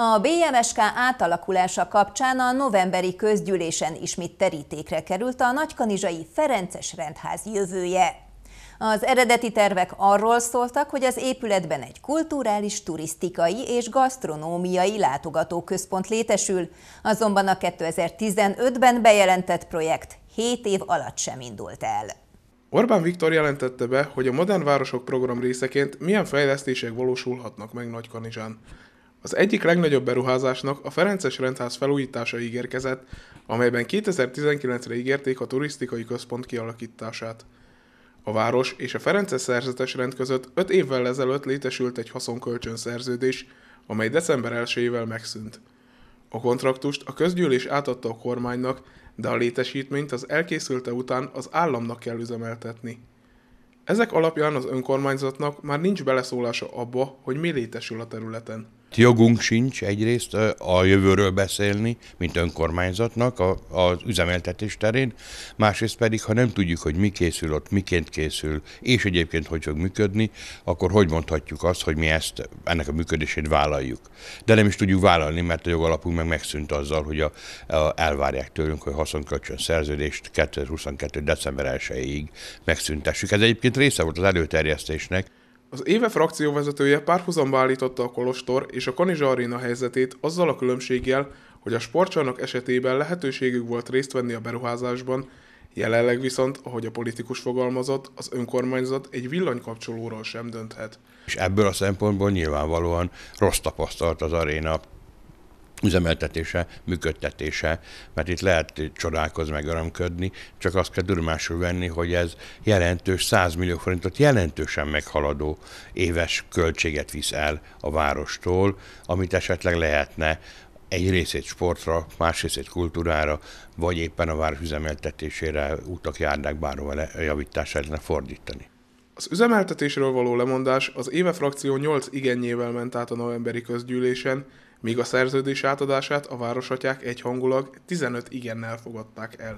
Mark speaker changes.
Speaker 1: A BMSK átalakulása kapcsán a novemberi közgyűlésen ismét terítékre került a nagykanizsai Ferences rendház jövője. Az eredeti tervek arról szóltak, hogy az épületben egy kulturális, turisztikai és gasztronómiai látogatóközpont létesül, azonban a 2015-ben bejelentett projekt 7 év alatt sem indult el.
Speaker 2: Orbán Viktor jelentette be, hogy a Modern Városok program részeként milyen fejlesztések valósulhatnak meg Nagykanizsán. Az egyik legnagyobb beruházásnak a Ferences rendház felújítása ígérkezett, amelyben 2019-re ígérték a turisztikai központ kialakítását. A város és a Ferences szerzetes rend között 5 évvel ezelőtt létesült egy haszonkölcsönszerződés, amely december 1-ével megszűnt. A kontraktust a közgyűlés átadta a kormánynak, de a létesítményt az elkészülte után az államnak kell üzemeltetni. Ezek alapján az önkormányzatnak már nincs beleszólása abba, hogy mi létesül a területen
Speaker 3: jogunk sincs egyrészt a jövőről beszélni, mint önkormányzatnak a, az üzemeltetés terén, másrészt pedig, ha nem tudjuk, hogy mi készül ott, miként készül, és egyébként hogy fog működni, akkor hogy mondhatjuk azt, hogy mi ezt, ennek a működését vállaljuk. De nem is tudjuk vállalni, mert a jogalapunk meg megszűnt azzal, hogy a, a elvárják tőlünk, hogy haszonkölcsön szerződést 2022. december 1-ig megszüntessük. Ez egyébként része volt az előterjesztésnek,
Speaker 2: az éve frakcióvezetője párhuzamba állította a Kolostor és a Kanizsa Arena helyzetét azzal a különbséggel, hogy a sportcsarnok esetében lehetőségük volt részt venni a beruházásban, jelenleg viszont, ahogy a politikus fogalmazott, az önkormányzat egy villanykapcsolóról sem dönthet.
Speaker 3: És ebből a szempontból nyilvánvalóan rossz tapasztalt az aréna üzemeltetése, működtetése, mert itt lehet csodálkozni, meg örömködni, csak azt kell durmásul venni, hogy ez jelentős 100 millió forintot jelentősen meghaladó éves költséget visz el a várostól, amit esetleg lehetne egy részét sportra, más részét kultúrára, vagy éppen a város üzemeltetésére, utak, járnák bárhova javítására fordítani.
Speaker 2: Az üzemeltetésről való lemondás az éve frakció 8 igennyével ment át a novemberi közgyűlésen, míg a szerződés átadását a városgatyák egyhangulag 15 igennel fogadták el.